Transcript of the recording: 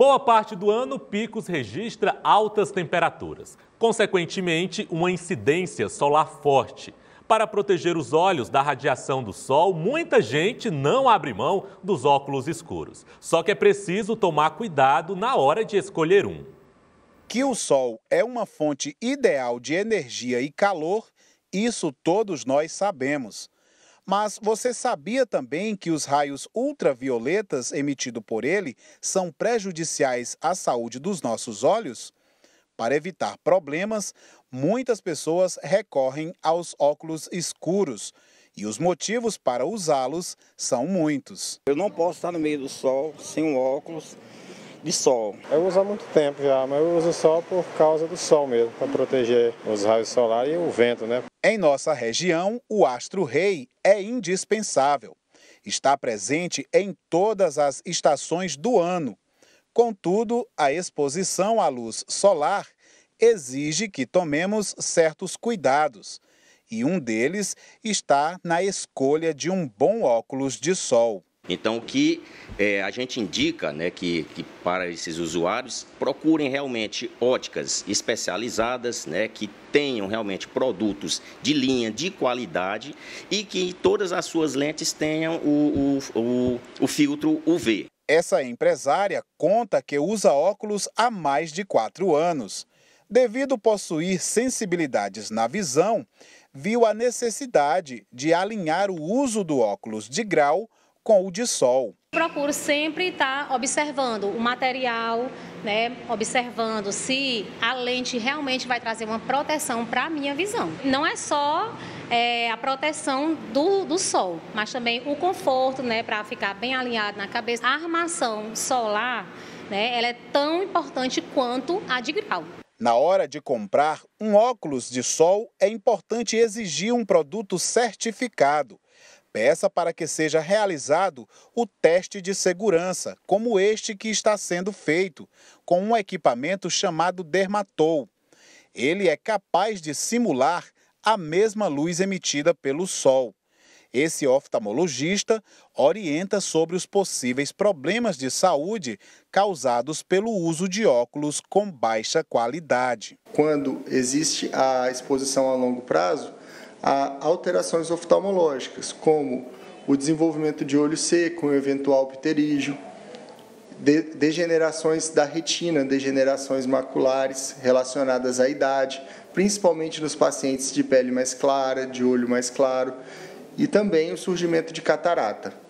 Boa parte do ano, Picos registra altas temperaturas, consequentemente, uma incidência solar forte. Para proteger os olhos da radiação do sol, muita gente não abre mão dos óculos escuros. Só que é preciso tomar cuidado na hora de escolher um. Que o sol é uma fonte ideal de energia e calor, isso todos nós sabemos. Mas você sabia também que os raios ultravioletas emitidos por ele são prejudiciais à saúde dos nossos olhos? Para evitar problemas, muitas pessoas recorrem aos óculos escuros e os motivos para usá-los são muitos. Eu não posso estar no meio do sol sem um óculos de sol. Eu uso há muito tempo já, mas eu uso só por causa do sol mesmo, para proteger os raios solares e o vento, né? Em nossa região, o astro-rei é indispensável. Está presente em todas as estações do ano. Contudo, a exposição à luz solar exige que tomemos certos cuidados, e um deles está na escolha de um bom óculos de sol. Então, o que é, a gente indica né, que, que, para esses usuários procurem realmente óticas especializadas, né, que tenham realmente produtos de linha, de qualidade e que todas as suas lentes tenham o, o, o, o filtro UV. Essa empresária conta que usa óculos há mais de quatro anos. Devido possuir sensibilidades na visão, viu a necessidade de alinhar o uso do óculos de grau com o de sol. Procuro sempre estar tá observando o material, né, observando se a lente realmente vai trazer uma proteção para a minha visão. Não é só é, a proteção do, do sol, mas também o conforto, né, para ficar bem alinhado na cabeça. A armação solar, né, ela é tão importante quanto a de grau. Na hora de comprar um óculos de sol, é importante exigir um produto certificado peça para que seja realizado o teste de segurança, como este que está sendo feito, com um equipamento chamado Dermatol. Ele é capaz de simular a mesma luz emitida pelo sol. Esse oftalmologista orienta sobre os possíveis problemas de saúde causados pelo uso de óculos com baixa qualidade. Quando existe a exposição a longo prazo, a alterações oftalmológicas, como o desenvolvimento de olho seco, um eventual pterígio, degenerações da retina, degenerações maculares relacionadas à idade, principalmente nos pacientes de pele mais clara, de olho mais claro, e também o surgimento de catarata.